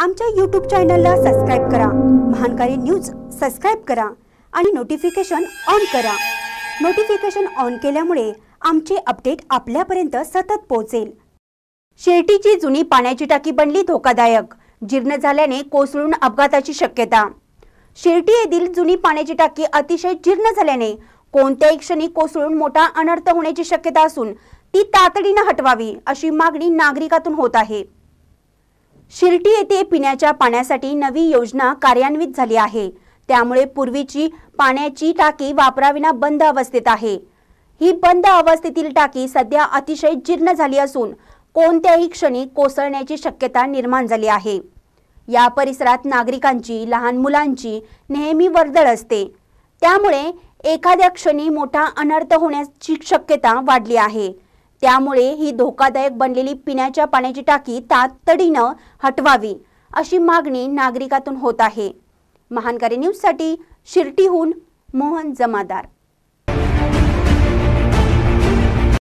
आमच्या यूट्यूब चॅनलला सबस्क्राईब करा महानकारी न्यूज सबस्क्राईब करा आणि नोटिफिकेशन ऑन करा नोटिफिकेशन ऑन केल्यामुळे आमचे अपडेट आपल्यापर्यंत सतत पोहोचेल शेर्टीची जुनी पाण्याची टाकी बनली धोकादायक जीर्ण झाल्याने कोसळून अपघाताची शक्यता शेर्टी येथील जुनी पाण्याची टाकी अतिशय जीर्ण झाल्याने कोणत्याही क्षणी कोसळून मोठा अनर्थ होण्याची शक्यता असून ती तातडीनं हटवावी अशी मागणी नागरिकातून होत आहे शिर्टी येथे पिण्याच्या पाण्यासाठी नवी योजना कार्यान्वित झाली आहे त्यामुळे पूर्वीची पाण्याची टाकी वापराविना बंद अवस्थेत आहे ही बंद अवस्थेतील टाकी सध्या अतिशय जीर्ण झाली असून कोणत्याही क्षणी कोसळण्याची शक्यता निर्माण झाली आहे या परिसरात नागरिकांची लहान मुलांची नेहमी वर्दळ असते त्यामुळे एखाद्या क्षणी मोठा अनर्थ होण्याची शक्यता वाढली आहे त्यामुळे ही धोकादायक बनलेली पिण्याच्या पाण्याची टाकी तातडीनं हटवावी अशी मागणी नागरिकातून होत आहे महानकारी न्यूजसाठी शिर्टीहून मोहन जमादार